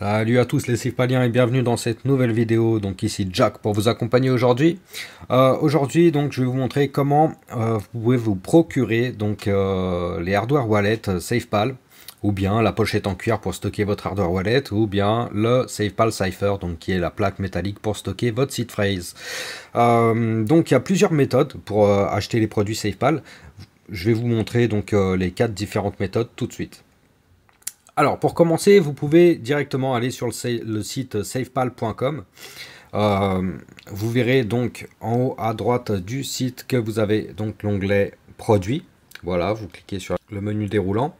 Salut à tous les Safepaliens et bienvenue dans cette nouvelle vidéo. Donc ici Jack pour vous accompagner aujourd'hui. Euh, aujourd'hui donc je vais vous montrer comment euh, vous pouvez vous procurer donc euh, les hardware wallet SafePal ou bien la pochette en cuir pour stocker votre hardware wallet, ou bien le SafePal Cipher, donc qui est la plaque métallique pour stocker votre seed phrase. donc il y a plusieurs méthodes pour acheter les produits SafePal. Je vais vous montrer donc les quatre différentes méthodes tout de suite. Alors, pour commencer, vous pouvez directement aller sur le, site safepal.com. Euh, vous verrez donc en haut à droite du site que vous avez donc l'onglet produits. Voilà, vous cliquez sur le menu déroulant.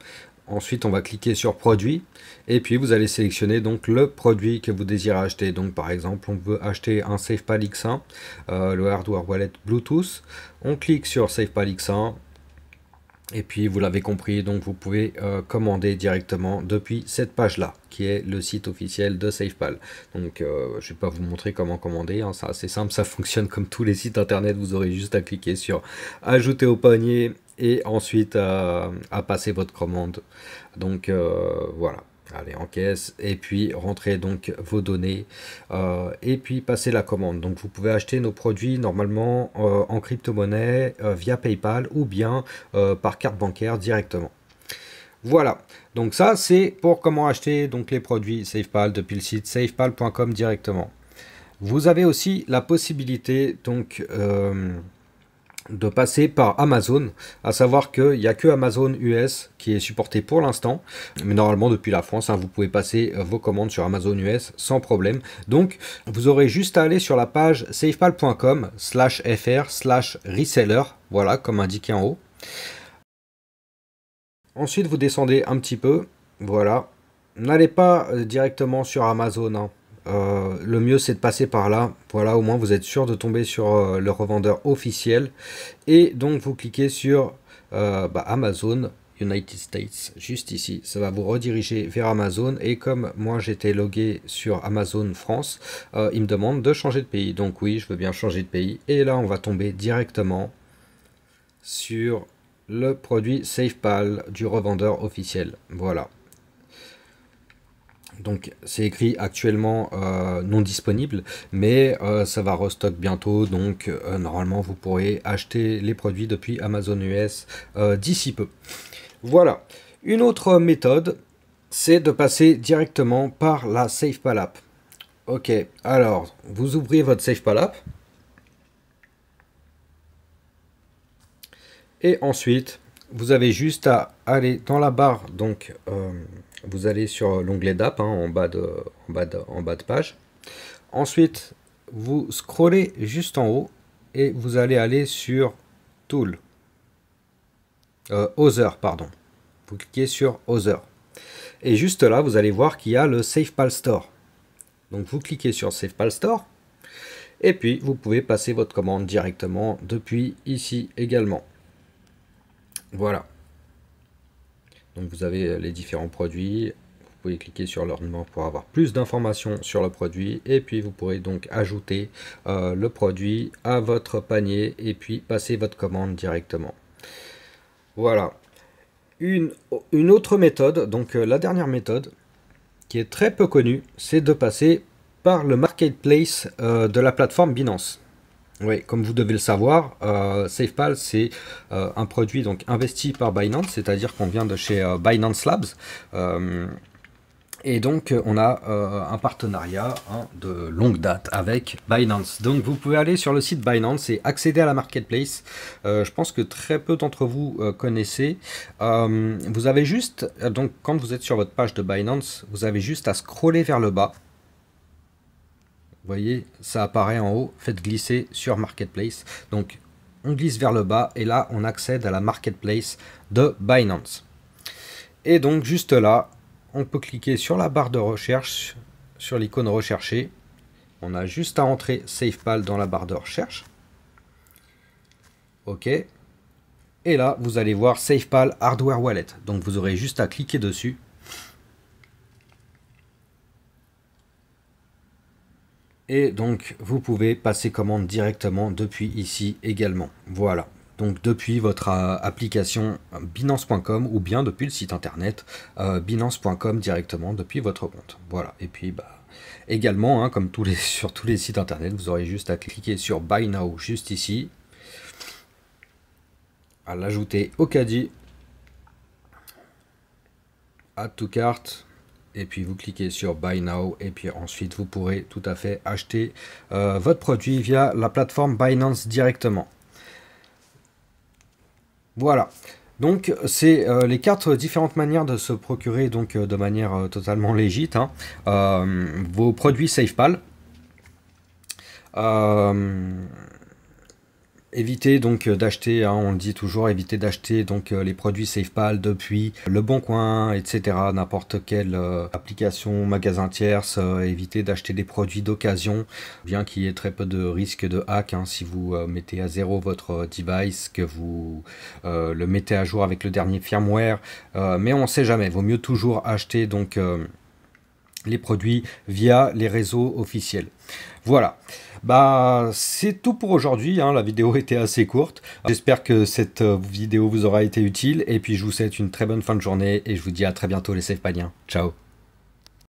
Ensuite, on va cliquer sur produits et puis vous allez sélectionner donc le produit que vous désirez acheter. Donc par exemple, on veut acheter un SafePal X1, euh, le hardware wallet Bluetooth. On clique sur SafePal X1, et puis vous l'avez compris, donc vous pouvez euh, commander directement depuis cette page-là, qui est le site officiel de SafePal. Donc euh, je ne vais pas vous montrer comment commander, hein, c'est assez simple, ça fonctionne comme tous les sites internet, vous aurez juste à cliquer sur ajouter au panier et ensuite euh, à passer votre commande. Donc voilà. Allez, caisse, et puis rentrez donc vos données euh, et puis passez la commande. Donc vous pouvez acheter nos produits normalement euh, en crypto-monnaie euh, via PayPal ou bien par carte bancaire directement. Voilà, donc ça c'est pour comment acheter donc les produits SafePal depuis le site safepal.com directement. Vous avez aussi la possibilité donc de passer par Amazon, à savoir qu'il n'y a que Amazon US qui est supporté pour l'instant, mais normalement depuis la France, hein, vous pouvez passer euh, vos commandes sur Amazon US sans problème. Donc vous aurez juste à aller sur la page safepal.com slash fr slash reseller, voilà comme indiqué en haut. Ensuite vous descendez un petit peu, voilà. N'allez pas euh, directement sur Amazon, hein. Euh, le mieux c'est de passer par là. Voilà, au moins vous êtes sûr de tomber sur euh, le revendeur officiel. Et donc vous cliquez sur euh, bah, Amazon United States, juste ici. Ça va vous rediriger vers Amazon. Et comme moi j'étais logué sur Amazon France, il me demande de changer de pays. Donc oui, je veux bien changer de pays. Et là on va tomber directement sur le produit SafePal du revendeur officiel. Voilà. Donc c'est écrit actuellement euh, non disponible, mais euh, ça va restock bientôt, donc euh, normalement vous pourrez acheter les produits depuis Amazon US d'ici peu. Voilà. Une autre méthode, c'est de passer directement par la SafePal app. Ok, alors vous ouvrez votre SafePal app. Et ensuite, vous avez juste à aller dans la barre donc vous allez sur l'onglet d'app hein, en, bas de, en, en page. Ensuite, vous scrollez juste en haut et vous allez aller sur Tool. Euh, Other, pardon. Vous cliquez sur Other. Et juste là, vous allez voir qu'il y a le SafePal Store. Donc vous cliquez sur SafePal Store. Et puis, vous pouvez passer votre commande directement depuis ici également. Voilà vous avez euh, les différents produits. Vous pouvez cliquer sur l'ornement pour avoir plus d'informations sur le produit. Et puis vous pourrez donc ajouter euh, le produit à votre panier et puis passer votre commande directement. Voilà. Une, une autre méthode, donc euh, la dernière méthode, qui est très peu connue, c'est de passer par le marketplace de la plateforme Binance. Oui, comme vous devez le savoir, euh, SafePal, c'est euh, un produit donc, investi par Binance, c'est-à-dire qu'on vient de chez euh, Binance Labs. et donc, on a un partenariat hein, de longue date avec Binance. Donc, vous pouvez aller sur le site Binance et accéder à la marketplace. je pense que très peu d'entre vous connaissez. vous avez juste, donc, quand vous êtes sur votre page de Binance, vous avez juste à scroller vers le bas. Vous voyez, ça apparaît en haut, faites glisser sur Marketplace. Donc on glisse vers le bas et là on accède à la Marketplace de Binance. Et donc juste là, on peut cliquer sur la barre de recherche, sur l'icône rechercher. On a juste à entrer SafePal dans la barre de recherche. OK. Et là, vous allez voir SafePal Hardware Wallet. Donc vous aurez juste à cliquer dessus et donc vous pouvez passer commande directement depuis ici également. Voilà, donc depuis votre euh, application euh, binance.com ou bien depuis le site internet euh, binance.com directement depuis votre compte. Voilà, et puis bah, également, hein, comme tous les, sur tous les sites internet, vous aurez juste à cliquer sur Buy Now juste ici, à l'ajouter au caddie, Add to Cart, et puis vous cliquez sur Buy Now et puis ensuite vous pourrez tout à fait acheter euh, votre produit via la plateforme Binance directement. Voilà. Donc c'est euh, les quatre euh, différentes manières de se procurer donc de manière totalement légite hein. vos produits SafePal. Évitez donc euh, d'acheter, hein, on le dit toujours, évitez d'acheter donc euh, les produits SafePal depuis Le Bon Coin, etc. N'importe quelle euh, application, magasin tierce. éviter évitez d'acheter des produits d'occasion, bien qu'il y ait très peu de risque de hack hein, si vous mettez à zéro votre device, que vous le mettez à jour avec le dernier firmware. mais on ne sait jamais. Vaut mieux toujours acheter donc les produits via les réseaux officiels. Voilà. Bah, c'est tout pour aujourd'hui. Hein. La vidéo était assez courte. J'espère que cette euh, vidéo vous aura été utile. Et puis, je vous souhaite une très bonne fin de journée. Et je vous dis à très bientôt, les safe Paniens. Ciao.